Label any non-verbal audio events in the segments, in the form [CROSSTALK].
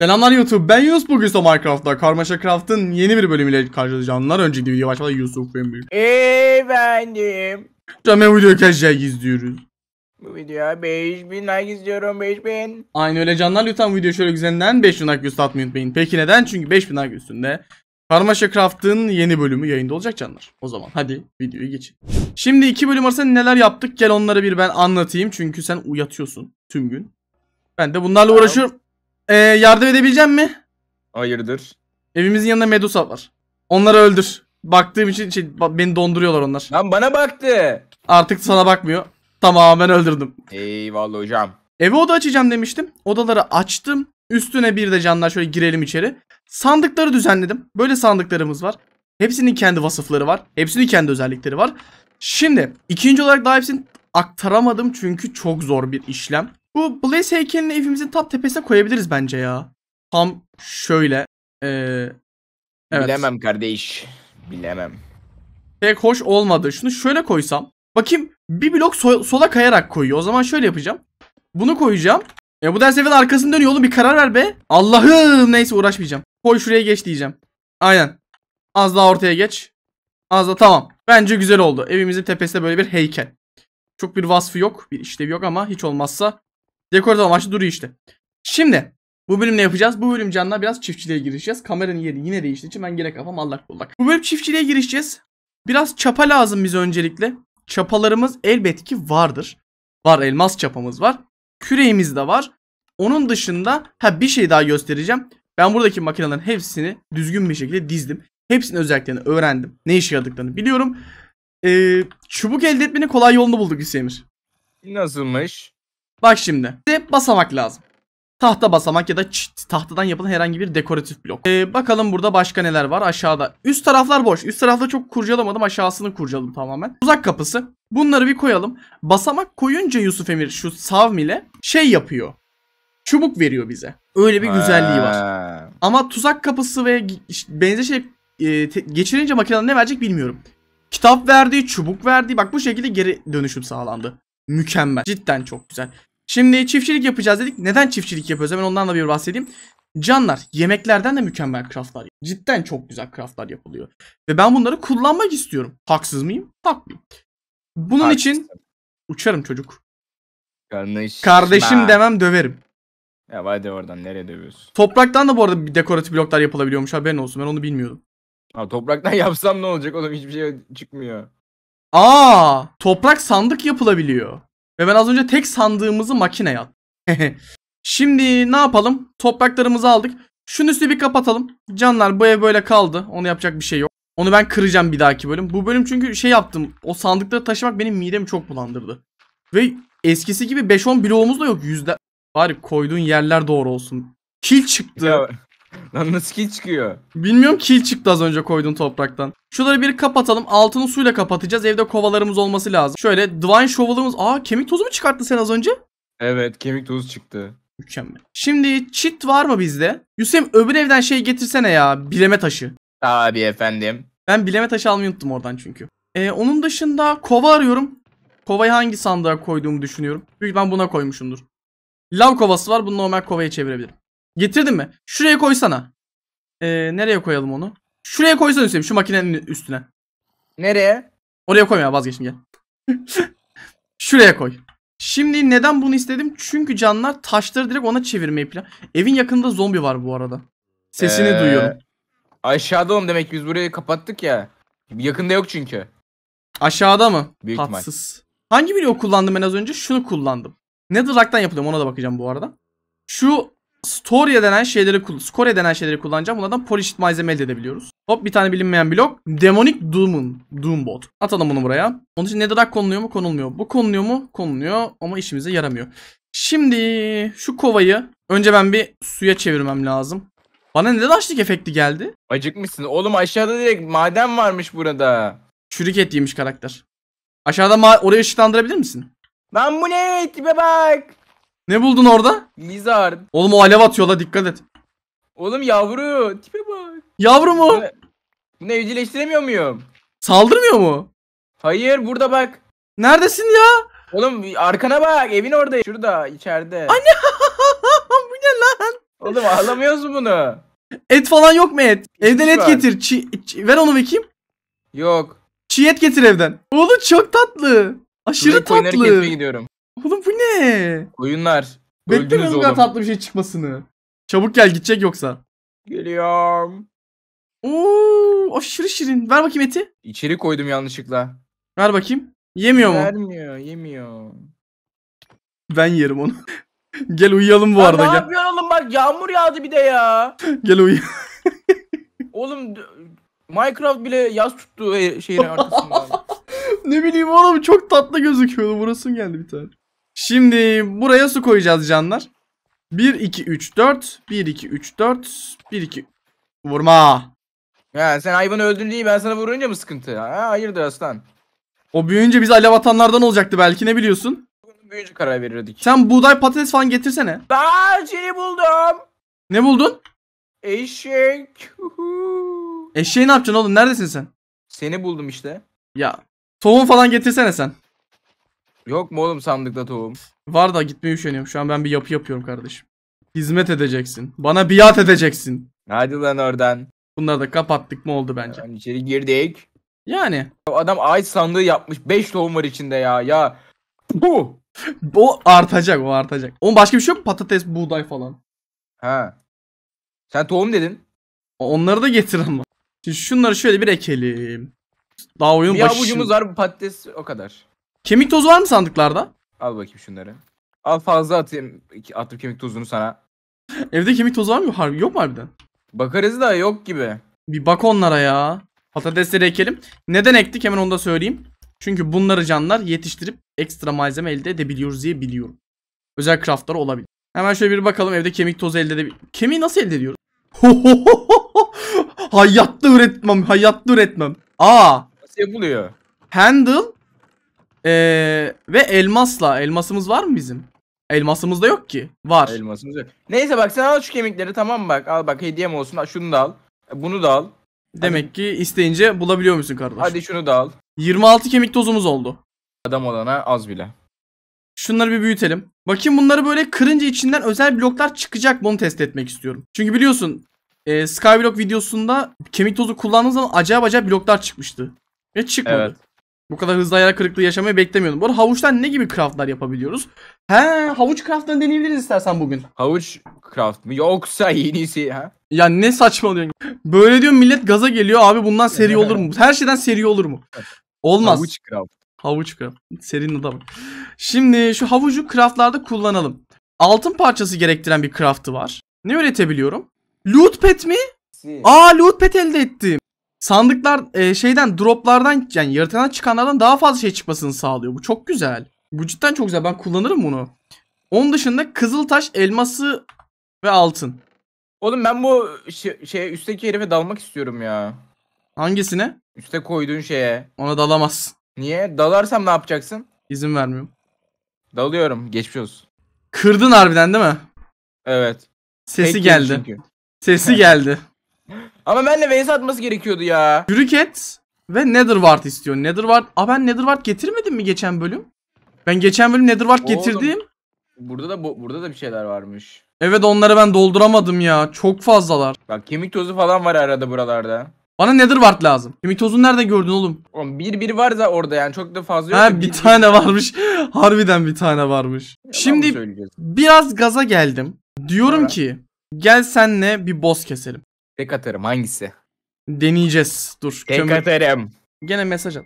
Selamlar YouTube ben Yusuf bugün ise Minecraft'ta Karmaşa Craft'ın yeni bir bölümüyle karşılaşacağımlar önceki video başlamadan Yusuf benim büyük Efendim Canım bu videoyu kaç like izliyoruz Bu videoya 5000 like izliyorum 5000 Aynı öyle canlar lütfen video şöyle güzelinden 5000 like üstü atmayı unutmayın Peki neden çünkü 5000 like üstünde Karmaşa Craft'ın yeni bölümü yayında olacak canlar O zaman hadi videoyu geçin Şimdi iki bölüm arasında neler yaptık gel onları bir ben anlatayım çünkü sen uyatıyorsun tüm gün Ben de bunlarla uğraşıyorum ee, yardım edebileceğim mi? Hayırdır? Evimizin yanında Medusa var. Onları öldür. Baktığım için şey, beni donduruyorlar onlar. Lan bana baktı. Artık sana bakmıyor. Tamamen ben öldürdüm. Eyvallah hocam. Evi oda açacağım demiştim. Odaları açtım. Üstüne bir de canlar şöyle girelim içeri. Sandıkları düzenledim. Böyle sandıklarımız var. Hepsinin kendi vasıfları var. Hepsinin kendi özellikleri var. Şimdi ikinci olarak daha hepsini aktaramadım çünkü çok zor bir işlem. Bu Blaze heykelini evimizin tap tepesine koyabiliriz bence ya. Tam şöyle. Ee, evet. Bilemem kardeş. Bilemem. Pek hoş olmadı. Şunu şöyle koysam. Bakayım bir blok so sola kayarak koyuyor. O zaman şöyle yapacağım. Bunu koyacağım. E bu ders evin arkasını dönüyor oğlum bir karar ver be. Allah'ım neyse uğraşmayacağım. Koy şuraya geç diyeceğim. Aynen. Az daha ortaya geç. Az daha tamam. Bence güzel oldu. Evimizin tepesinde böyle bir heykel. Çok bir vasfı yok. Bir işlevi yok ama hiç olmazsa Dekoratif amaçlı duruyor işte. Şimdi bu bölüm ne yapacağız? Bu bölüm canına biraz çiftçiliğe girişeceğiz. Kameranın yeri yine değişti için ben gene kafam allak bullak. Bu bölüm çiftçiliğe girişeceğiz. Biraz çapa lazım bize öncelikle. Çapalarımız elbet ki vardır. Var elmas çapamız var. Küreğimiz de var. Onun dışında ha bir şey daha göstereceğim. Ben buradaki makinelerin hepsini düzgün bir şekilde dizdim. Hepsinin özelliklerini öğrendim. Ne işe yaradıklarını biliyorum. Ee, çubuk elde etmenin kolay yolunu bulduk Hüseyin. Nasılmış? Bak şimdi. Size basamak lazım. Tahta basamak ya da çit, tahtadan yapılan herhangi bir dekoratif blok. Ee, bakalım burada başka neler var aşağıda. Üst taraflar boş. Üst tarafta çok kurcalamadım. Aşağısını kurcaladım tamamen. Uzak kapısı. Bunları bir koyalım. Basamak koyunca Yusuf Emir şu savm ile şey yapıyor. Çubuk veriyor bize. Öyle bir güzelliği var. Ama tuzak kapısı ve benzer şey e, geçirince makinenin ne verecek bilmiyorum. Kitap verdi, çubuk verdi. Bak bu şekilde geri dönüşüm sağlandı. Mükemmel. Cidden çok güzel. Şimdi çiftçilik yapacağız dedik. Neden çiftçilik yapıyoruz? Hemen ondan da bir bahsedeyim. Canlar yemeklerden de mükemmel craftlar. Cidden çok güzel craftlar yapılıyor. Ve ben bunları kullanmak istiyorum. Haksız mıyım? Haklıyım. Bunun Haksız. için uçarım çocuk. Kardeş, Kardeşim demem döverim. Ya hadi oradan nereye dövüyorsun? Topraktan da bu arada bir dekoratif bloklar yapılabiliyormuş haberin olsun ben onu bilmiyordum. Ha topraktan [LAUGHS] yapsam ne olacak oğlum hiçbir şey çıkmıyor. Aa toprak sandık yapılabiliyor. Ve ben az önce tek sandığımızı makine attım. [LAUGHS] Şimdi ne yapalım? Topraklarımızı aldık. Şunun üstü bir kapatalım. Canlar bu ev böyle kaldı. Onu yapacak bir şey yok. Onu ben kıracağım bir dahaki bölüm. Bu bölüm çünkü şey yaptım. O sandıkları taşımak benim midemi çok bulandırdı. Ve eskisi gibi 5-10 bloğumuz da yok. Yüzde... Bari koyduğun yerler doğru olsun. Kil çıktı. [LAUGHS] Lan nasıl kill çıkıyor? Bilmiyorum kill çıktı az önce koyduğun topraktan. Şuraları bir kapatalım. Altını suyla kapatacağız. Evde kovalarımız olması lazım. Şöyle Divine Shovel'ımız. Aa kemik tozu mu çıkarttın sen az önce? Evet kemik tozu çıktı. Mükemmel. Şimdi çit var mı bizde? Yusuf, öbür evden şey getirsene ya. Bileme taşı. Abi efendim. Ben bileme taşı almayı unuttum oradan çünkü. Ee, onun dışında kova arıyorum. Kovayı hangi sandığa koyduğumu düşünüyorum. Büyük ben buna koymuşumdur. Lav kovası var. Bunu normal kovaya çevirebilirim. Getirdin mi? Şuraya koysana. Ee, nereye koyalım onu? Şuraya koysana Hüseyin şu makinenin üstüne. Nereye? Oraya koyma ya vazgeçtim gel. [LAUGHS] Şuraya koy. Şimdi neden bunu istedim? Çünkü canlar taşları direkt ona çevirmeyi plan. Evin yakında zombi var bu arada. Sesini ee, duyuyorum. Aşağıda demek biz burayı kapattık ya. Yakında yok çünkü. Aşağıda mı? Büyük Tatsız. Ihtimal. Hangi video kullandım en az önce? Şunu kullandım. Netherlock'tan yapılıyorum ona da bakacağım bu arada. Şu Store denen şeyleri, score denen şeyleri kullanacağım. Bunlardan polished malzeme elde edebiliyoruz. Hop bir tane bilinmeyen blok. Demonic Doom'un. Doombot. Atalım bunu buraya. Onun için Netherrack konuluyor mu? Konulmuyor. Bu konuluyor mu? Konuluyor ama işimize yaramıyor. Şimdi şu kovayı önce ben bir suya çevirmem lazım. Bana ne açlık efekti geldi? Acıkmışsın. Oğlum aşağıda direkt maden varmış burada. Çürük et karakter. Aşağıda orayı ışıklandırabilir misin? Ben bu ne? Tipe bak. Ne buldun orada? Lizard. Oğlum o alev atıyor da dikkat et. Oğlum yavru. Tipe bak. Yavru mu? Bunu, bunu evcilleştiremiyor muyum? Saldırmıyor mu? Hayır burada bak. Neredesin ya? Oğlum arkana bak. Evin orada. Şurada içeride. Anne. [LAUGHS] Bu ne lan? Oğlum ağlamıyorsun bunu. Et falan yok mu et? Hiç Evden et var. getir. Çi, çi, ver onu bakayım. Yok. Çiğ et getir evden. Oğlum çok tatlı. Aşırı Direkt tatlı. gidiyorum. Oğlum bu ne? Oyunlar. Beklemiyorum oğlum. kadar tatlı bir şey çıkmasını. Çabuk gel gidecek yoksa. Geliyorum. Oo, aşırı şirin. Ver bakayım eti. İçeri koydum yanlışlıkla. Ver bakayım. Yemiyor mu? Vermiyor, yemiyor. Ben yerim onu. [LAUGHS] gel uyuyalım bu ya arada. Ne gel. yapıyorsun oğlum bak yağmur yağdı bir de ya. [LAUGHS] gel uyu. [LAUGHS] oğlum Minecraft bile yaz tuttu e, şeyin arkasından. ne bileyim oğlum çok tatlı gözüküyordu. Burası geldi bir tane. Şimdi buraya su koyacağız canlar. 1 2 3 4 1 2 3 4 1 2 Vurma. Ya sen hayvanı öldün değil ben sana vurunca mı sıkıntı? Ha, hayırdır aslan. O büyüyünce biz alev atanlardan olacaktı belki ne biliyorsun? Büyüyünce karar verirdik. Sen buğday patates falan getirsene. Ben seni buldum. Ne buldun? Eşek. Eşeği ne yapacaksın oğlum neredesin sen? Seni buldum işte. Ya tohum falan getirsene sen. Yok mu oğlum sandıkta tohum? Var da gitmeye üşeniyorum. Şu an ben bir yapı yapıyorum kardeşim. Hizmet edeceksin. Bana biat edeceksin. Hadi lan oradan. Bunları da kapattık mı oldu bence. Yani içeri girdik. Yani. Adam ay sandığı yapmış. 5 tohum var içinde ya. Ya. Bu. bu artacak o artacak. Onun başka bir şey yok mu? Patates, buğday falan. Ha. Sen tohum dedin. Onları da getir ama. Şimdi şunları şöyle bir ekelim. Daha oyun başı. Bir avucumuz var patates o kadar. Kemik tozu var mı sandıklarda? Al bakayım şunları. Al fazla atayım. atıp kemik tozunu sana. [LAUGHS] Evde kemik tozu var mı? Harbi yok mu harbiden? Bakarız da yok gibi. Bir bak onlara ya. Patatesleri ekelim. Neden ektik hemen onu da söyleyeyim. Çünkü bunları canlar yetiştirip ekstra malzeme elde edebiliyoruz diye biliyorum. Özel craftlar olabilir. Hemen şöyle bir bakalım evde kemik tozu elde edebilir. Kemiği nasıl elde ediyoruz? [LAUGHS] hayatta üretmem, hayatta üretmem. Aa. Nasıl yapılıyor? Handle ee, ve elmasla. Elmasımız var mı bizim? Elmasımız da yok ki. Var. Elmasımız yok. Neyse bak sen al şu kemikleri tamam mı bak. Al bak hediyem olsun. Şunu da al. Bunu da al. Demek Hadi. ki isteyince bulabiliyor musun kardeş? Hadi şunu da al. 26 kemik tozumuz oldu. Adam olana az bile. Şunları bir büyütelim. Bakayım bunları böyle kırınca içinden özel bloklar çıkacak mı onu test etmek istiyorum. Çünkü biliyorsun e, Skyblock videosunda kemik tozu kullandığım zaman acayip acayip bloklar çıkmıştı. Ve çıkmadı. Evet. Bu kadar hızlı hayal kırıklığı yaşamayı beklemiyordum. Bu arada havuçtan ne gibi craftlar yapabiliyoruz? He havuç craftlarını deneyebiliriz istersen bugün. Havuç craft mı yoksa yenisi ha? Ya ne saçmalıyorsun? Böyle diyorum millet gaza geliyor abi bundan seri olur mu? Her şeyden seri olur mu? Olmaz. Havuç craft. Havuç craft. Serinin adı Şimdi şu havucu craftlarda kullanalım. Altın parçası gerektiren bir craftı var. Ne üretebiliyorum? Loot pet mi? Aa loot pet elde ettim sandıklar e, şeyden droplardan yani yaratılan çıkanlardan daha fazla şey çıkmasını sağlıyor. Bu çok güzel. Bu cidden çok güzel. Ben kullanırım bunu. Onun dışında kızıl taş elması ve altın. Oğlum ben bu şey, şeye üstteki herife dalmak istiyorum ya. Hangisine? Üste koyduğun şeye. Ona dalamaz. Niye? Dalarsam ne yapacaksın? İzin vermiyorum. Dalıyorum. Geçmiş olsun. Kırdın harbiden değil mi? Evet. Sesi Tek geldi. Sesi geldi. [LAUGHS] Ama benle de atması gerekiyordu ya. Yürüket ve Netherward istiyor. Netherward... Aa ben Netherward getirmedim mi geçen bölüm? Ben geçen bölüm Netherward getirdim. Burada da bu, burada da bir şeyler varmış. Evet onları ben dolduramadım ya. Çok fazlalar. Bak kemik tozu falan var arada buralarda. Bana Netherward lazım. Kemik tozunu nerede gördün oğlum? Oğlum bir bir var da orada yani çok da fazla yok. Ha bir, bir tane varmış. [LAUGHS] Harbiden bir tane varmış. Ya, Şimdi biraz gaza geldim. Diyorum Ara. ki gel senle bir boss keselim. Tek atarım hangisi? Deneyeceğiz. Dur. Tek kömür. atarım. Gene mesaj at.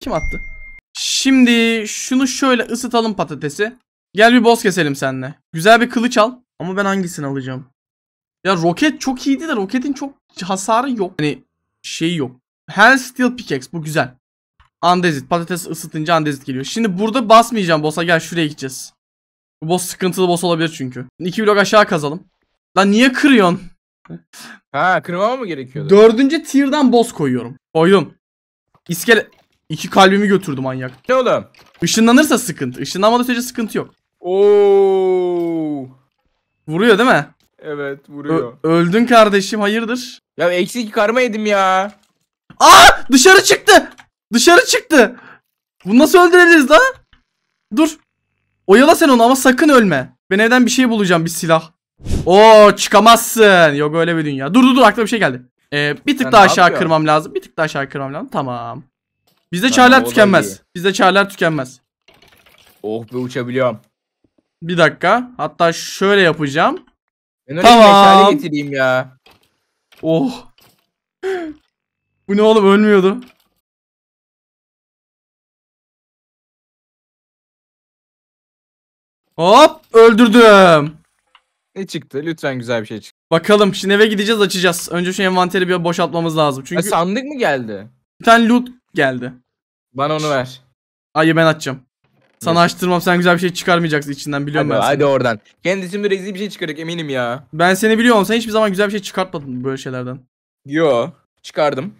Kim attı? Şimdi şunu şöyle ısıtalım patatesi. Gel bir boss keselim seninle. Güzel bir kılıç al. Ama ben hangisini alacağım? Ya roket çok iyiydi de roketin çok hasarı yok. Hani şey yok. Hell Steel Pickaxe bu güzel. Andezit. Patates ısıtınca andezit geliyor. Şimdi burada basmayacağım boss'a gel şuraya gideceğiz. Bu boss sıkıntılı boss olabilir çünkü. 2 blok aşağı kazalım. Lan niye kırıyorsun? ha kırmama mı gerekiyordu? Dördüncü tier'dan boss koyuyorum. Koydum. İskele... iki kalbimi götürdü manyak. Ne oğlum? Işınlanırsa sıkıntı. Işınlanmadığı sürece sıkıntı yok. Oo. Vuruyor değil mi? Evet vuruyor. Ö öldün kardeşim hayırdır? Ya eksi iki karma yedim ya. Aa dışarı çıktı. Dışarı çıktı. Bunu nasıl öldürebiliriz la? Dur. Oyala sen onu ama sakın ölme. Ben evden bir şey bulacağım bir silah. Oo çıkamazsın. Yok öyle bir dünya. Dur dur dur aklıma bir şey geldi. Ee, bir tık Sen daha aşağı yapıyorsun? kırmam lazım. Bir tık daha aşağı kırmam lazım. Tamam. Bizde çarlar tükenmez. Bizde çarlar tükenmez. Oh be uçabiliyorum. Bir dakika. Hatta şöyle yapacağım. Ben Tamam. bir getireyim ya. Oh. [GASPS] Bu ne oğlum ölmüyordu. Hop öldürdüm. Ne çıktı? Lütfen güzel bir şey çıktı. Bakalım şimdi eve gideceğiz açacağız. Önce şu envanteri bir boşaltmamız lazım. Çünkü E, sandık mı geldi? bir tane loot geldi. Bana onu ver. Hayır ben açacağım. Sana açtırmam sen güzel bir şey çıkarmayacaksın içinden biliyorum Hadi, ben seni. oradan. Kendisi bir rezil bir şey çıkarık eminim ya. Ben seni biliyorum sen hiçbir zaman güzel bir şey çıkartmadın böyle şeylerden. Yo. Çıkardım.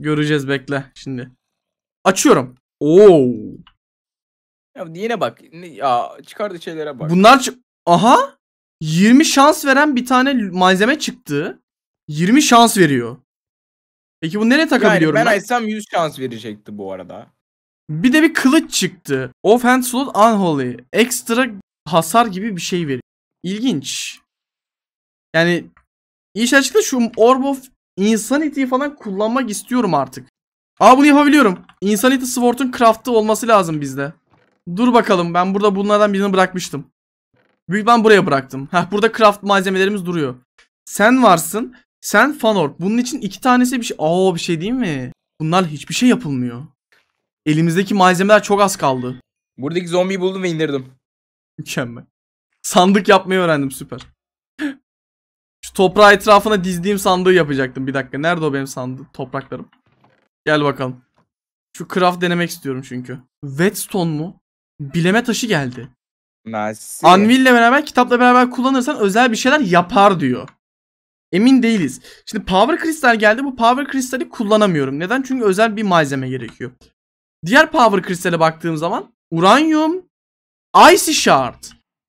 Göreceğiz bekle şimdi. Açıyorum. Oo. Ya yine bak. Ya çıkardı şeylere bak. Bunlar Aha. 20 şans veren bir tane malzeme çıktı. 20 şans veriyor. Peki bu nereye takabiliyorum yani ben? Ben açsam 100 şans verecekti bu arada. Bir de bir kılıç çıktı. Offhand slot unholy. Ekstra hasar gibi bir şey veriyor. İlginç. Yani iş açıkçası şu Orb of Insanity falan kullanmak istiyorum artık. Aa bunu yapabiliyorum. Insanity Sword'un craft'ı olması lazım bizde. Dur bakalım ben burada bunlardan birini bırakmıştım. Büyük ben buraya bıraktım. Heh burada craft malzemelerimiz duruyor. Sen varsın. Sen fanor. Bunun için iki tanesi bir şey. Aa bir şey değil mi? Bunlar hiçbir şey yapılmıyor. Elimizdeki malzemeler çok az kaldı. Buradaki zombiyi buldum ve indirdim. Mükemmel. Sandık yapmayı öğrendim süper. Şu toprağı etrafına dizdiğim sandığı yapacaktım. Bir dakika nerede o benim sandık topraklarım? Gel bakalım. Şu craft denemek istiyorum çünkü. Wetstone mu? Bileme taşı geldi. Mersi. ile beraber kitapla beraber kullanırsan özel bir şeyler yapar diyor. Emin değiliz. Şimdi Power Crystal geldi. Bu Power Crystal'i kullanamıyorum. Neden? Çünkü özel bir malzeme gerekiyor. Diğer Power kristale baktığım zaman Uranyum Icy Shard.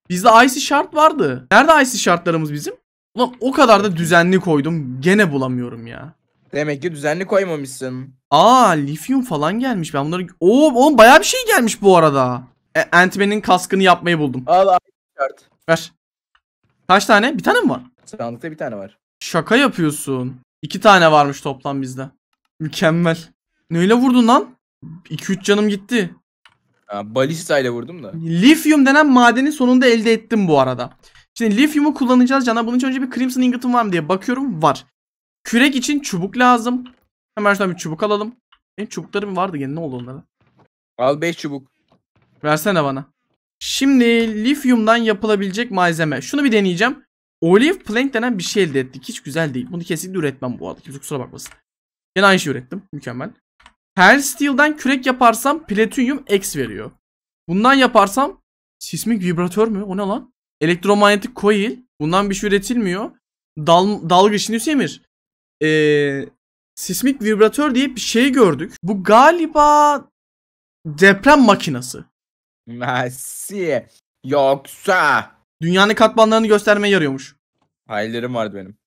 Bizde Icy Shard vardı. Nerede Icy Shard'larımız bizim? Ulan o kadar da düzenli koydum. Gene bulamıyorum ya. Demek ki düzenli koymamışsın. Aa, lifium falan gelmiş. Ben bunları Oo, oğlum bayağı bir şey gelmiş bu arada. E, Ant-Man'in kaskını yapmayı buldum. Al abi kart. Ver. Kaç tane? Bir tane mi var? Sandıkta bir tane var. Şaka yapıyorsun. İki tane varmış toplam bizde. Mükemmel. Neyle vurdun lan? 2-3 canım gitti. balista ile vurdum da. Lifyum denen madeni sonunda elde ettim bu arada. Şimdi lifyumu kullanacağız cana. Bunun için önce bir Crimson Ingot'um var mı diye bakıyorum. Var. Kürek için çubuk lazım. Hemen şuradan bir çubuk alalım. E, çubuklarım vardı gene ne oldu onlara? Al 5 çubuk. Versene bana. Şimdi lifyumdan yapılabilecek malzeme. Şunu bir deneyeceğim. Olive plank denen bir şey elde ettik. Hiç güzel değil. Bunu kesinlikle üretmem bu arada. Kimse kusura bakmasın. Yine aynı şey ürettim. Mükemmel. Her steel'dan kürek yaparsam platinyum X veriyor. Bundan yaparsam sismik vibratör mü? O ne lan? Elektromanyetik coil. Bundan bir şey üretilmiyor. Dal, dalga şimdi Emir. Ee, sismik vibratör diye bir şey gördük. Bu galiba deprem makinası. Messi. Yoksa. Dünyanın katmanlarını göstermeye yarıyormuş. Hayallerim vardı benim.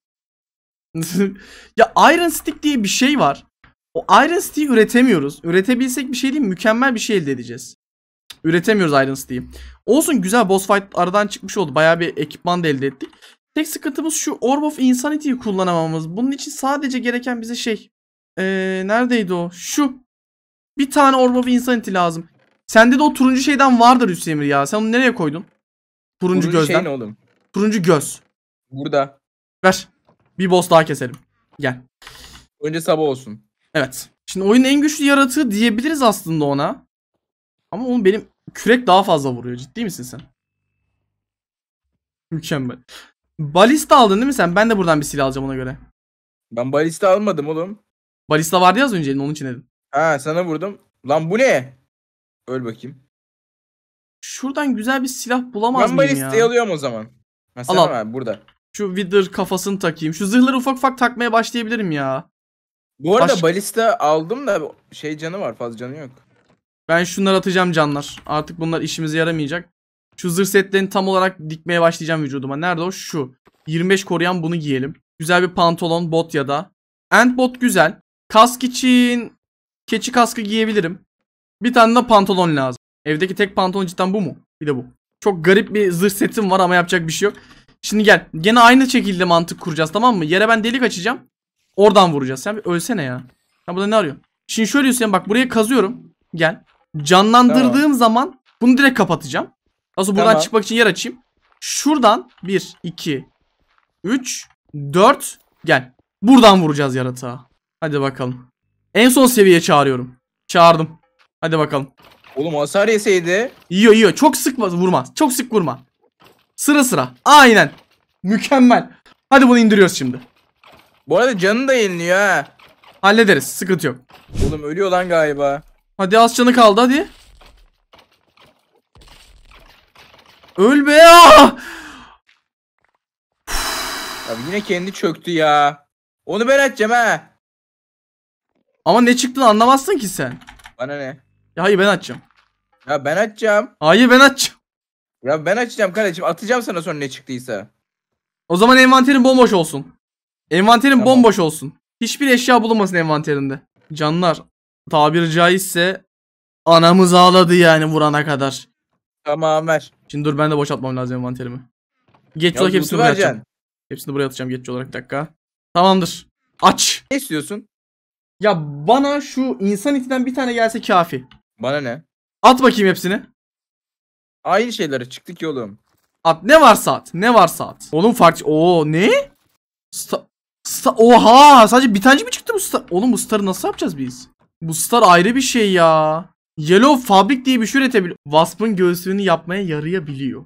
[LAUGHS] ya Iron Stick diye bir şey var. O Iron Stick'i üretemiyoruz. Üretebilsek bir şey değil mükemmel bir şey elde edeceğiz. Üretemiyoruz Iron Stick'i. Olsun güzel boss fight aradan çıkmış oldu. Bayağı bir ekipman da elde ettik. Tek sıkıntımız şu Orb of Insanity'yi kullanamamamız. Bunun için sadece gereken bize şey. Ee, neredeydi o? Şu. Bir tane Orb of Insanity lazım. Sende de o turuncu şeyden vardır Hüseyin Emir ya. Sen onu nereye koydun? Turuncu, turuncu gözden. Şey ne oğlum? Turuncu göz. Burada. Ver. Bir boss daha keselim. Gel. Önce sabah olsun. Evet. Şimdi oyunun en güçlü yaratığı diyebiliriz aslında ona. Ama onun benim kürek daha fazla vuruyor. Ciddi misin sen? Mükemmel. Balista aldın değil mi sen? Ben de buradan bir silah alacağım ona göre. Ben balista almadım oğlum. Balista vardı ya az önce elin onun için dedim. Ha sana vurdum. Lan bu ne? Öl bakayım. Şuradan güzel bir silah bulamaz mıyım ya? Ben alıyorum o zaman. Ha, al. burada. Şu Wither kafasını takayım. Şu zırhları ufak ufak takmaya başlayabilirim ya. Bu arada Baş... balista aldım da şey canı var fazla canı yok. Ben şunları atacağım canlar. Artık bunlar işimize yaramayacak. Şu zırh setlerini tam olarak dikmeye başlayacağım vücuduma. Nerede o? Şu. 25 koruyan bunu giyelim. Güzel bir pantolon, bot ya da. End bot güzel. Kask için keçi kaskı giyebilirim. Bir tane de pantolon lazım. Evdeki tek pantolon cidden bu mu? Bir de bu. Çok garip bir zırh setim var ama yapacak bir şey yok. Şimdi gel. Gene aynı şekilde mantık kuracağız tamam mı? Yere ben delik açacağım. Oradan vuracağız. Sen bir ölsene ya. Sen burada ne arıyor? Şimdi şöyle Hüseyin bak buraya kazıyorum. Gel. Canlandırdığım tamam. zaman bunu direkt kapatacağım. Nasıl buradan tamam. çıkmak için yer açayım. Şuradan 1, 2, 3, 4. Gel. Buradan vuracağız yaratığa. Hadi bakalım. En son seviyeye çağırıyorum. Çağırdım. Hadi bakalım. Oğlum hasar yeseydi. Yiyor yiyor. Çok sık vurma. Çok sık vurma. Sıra sıra. Aynen. Mükemmel. Hadi bunu indiriyoruz şimdi. Bu arada canı da yeniliyor ha. Hallederiz. Sıkıntı yok. Oğlum ölüyor lan galiba. Hadi az canı kaldı hadi. Öl be ah! ya. Abi yine kendi çöktü ya. Onu ben atacağım ha. Ama ne çıktığını anlamazsın ki sen. Bana ne? Ya hayır ben açacağım. Ya ben açacağım. Hayır ben açacağım. Ya ben açacağım kardeşim. Atacağım sana sonra ne çıktıysa. O zaman envanterin bomboş olsun. Envanterin tamam. bomboş olsun. Hiçbir eşya bulunmasın envanterinde. Canlar tabiri caizse anamız ağladı yani vurana kadar. Tamam ver. Şimdi dur ben de boşaltmam lazım envanterimi. Geç olarak hepsini buraya atacağım. Hepsini buraya atacağım geç olarak bir dakika. Tamamdır. Aç. Ne istiyorsun? Ya bana şu insan itinden bir tane gelse kafi. Bana ne? At bakayım hepsini. Aynı şeylere çıktık yolum. At ne varsa at. Ne varsa at. Oğlum farklı. Oo ne? Sta Star Oha sadece bir tane mi çıktı bu star? Oğlum bu starı nasıl yapacağız biz? Bu star ayrı bir şey ya. Yellow fabrik diye bir şey üretebiliyor. Wasp'ın göğsünü yapmaya yarayabiliyor.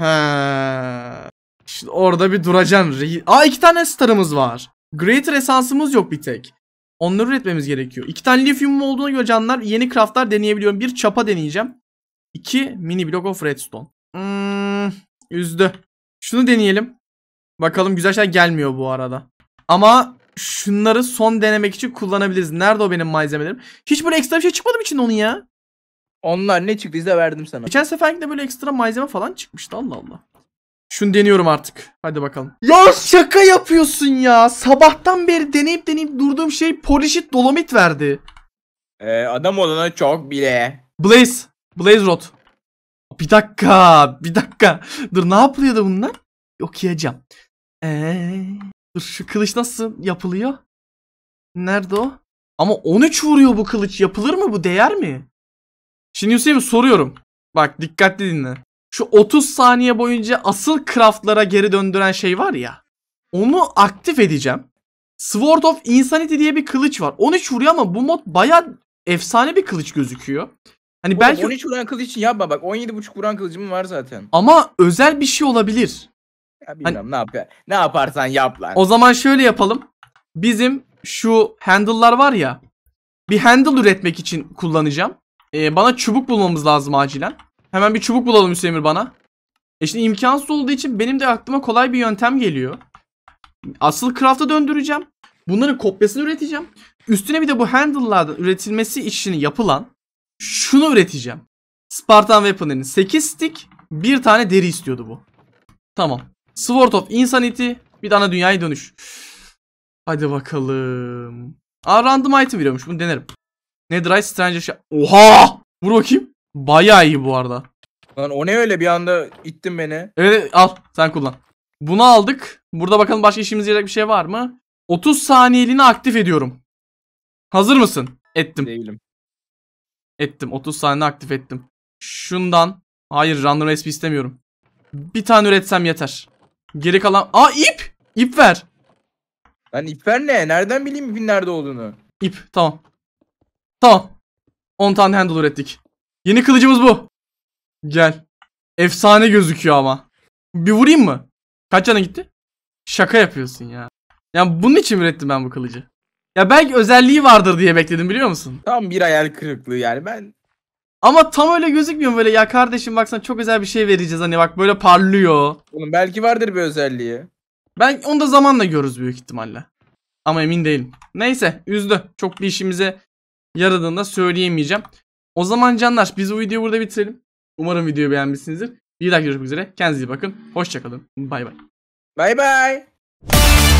He. Şimdi orada bir duracaksın. Aa iki tane starımız var. Greater esansımız yok bir tek. Onları üretmemiz gerekiyor. İki tane lityumum olduğuna göre canlar yeni craftlar deneyebiliyorum. Bir çapa deneyeceğim. İki mini block of redstone. Hmm, üzdü. Şunu deneyelim. Bakalım güzel şeyler gelmiyor bu arada. Ama şunları son denemek için kullanabiliriz. Nerede o benim malzemelerim? Hiç böyle ekstra bir şey çıkmadı mı için onun ya? Onlar ne çıktıysa verdim sana. Geçen seferinde böyle ekstra malzeme falan çıkmıştı Allah Allah. Şunu deniyorum artık. Hadi bakalım. Ya şaka yapıyorsun ya. Sabahtan beri deneyip deneyip durduğum şey polishit dolomit verdi. Ee, adam olana çok bile. Blaze. Blaze rod. Bir dakika. Bir dakika. Dur ne yapılıyordu bunlar? Okuyacağım. Ee, dur şu kılıç nasıl yapılıyor? Nerede o? Ama 13 vuruyor bu kılıç. Yapılır mı bu? Değer mi? Şimdi Hüseyin soruyorum. Bak dikkatli dinle şu 30 saniye boyunca asıl craftlara geri döndüren şey var ya. Onu aktif edeceğim. Sword of Insanity diye bir kılıç var. 13 vuruyor ama bu mod baya efsane bir kılıç gözüküyor. Hani Oğlum, belki 13 vuran kılıç için yapma bak 17.5 vuran kılıcım var zaten. Ama özel bir şey olabilir. Ya hani- bilmem hani... ne yap Ne yaparsan yap lan. O zaman şöyle yapalım. Bizim şu handle'lar var ya. Bir handle üretmek için kullanacağım. Ee, bana çubuk bulmamız lazım acilen. Hemen bir çubuk bulalım Hüseyin bana. E şimdi imkansız olduğu için benim de aklıma kolay bir yöntem geliyor. Asıl craft'a döndüreceğim. Bunların kopyasını üreteceğim. Üstüne bir de bu handle'lardan üretilmesi işini yapılan şunu üreteceğim. Spartan Weapon'ın 8 stick bir tane deri istiyordu bu. Tamam. Sword of Insanity bir tane dünyaya dönüş. Hadi bakalım. Aa random item veriyormuş bunu denerim. Netherite Stranger şey- Oha! Vur bakayım. Bayağı iyi bu arada. Lan o ne öyle bir anda ittin beni. Evet al sen kullan. Bunu aldık. Burada bakalım başka işimiz yarayacak bir şey var mı? 30 saniyeliğini aktif ediyorum. Hazır mısın? Ettim. Değilim. Ettim. 30 saniye aktif ettim. Şundan. Hayır random SP istemiyorum. Bir tane üretsem yeter. Geri kalan... Aa ip! İp ver. Lan ip ver ne? Nereden bileyim ipin nerede olduğunu? İp. Tamam. Tamam. 10 tane handle ürettik. Yeni kılıcımız bu. Gel. Efsane gözüküyor ama. Bir vurayım mı? Kaç yana gitti? Şaka yapıyorsun ya. Ya bunun için ürettim ben bu kılıcı. Ya belki özelliği vardır diye bekledim biliyor musun? Tam bir hayal kırıklığı yani ben. Ama tam öyle gözükmüyor böyle ya kardeşim baksana çok özel bir şey vereceğiz hani bak böyle parlıyor. Oğlum belki vardır bir özelliği. Ben onu da zamanla görürüz büyük ihtimalle. Ama emin değilim. Neyse üzdü. Çok bir işimize yaradığını da söyleyemeyeceğim. O zaman canlar biz bu videoyu burada bitirelim. Umarım videoyu beğenmişsinizdir. Bir dahaki görüşmek üzere. Kendinize iyi bakın. Hoşçakalın. Bay bay. Bay bay.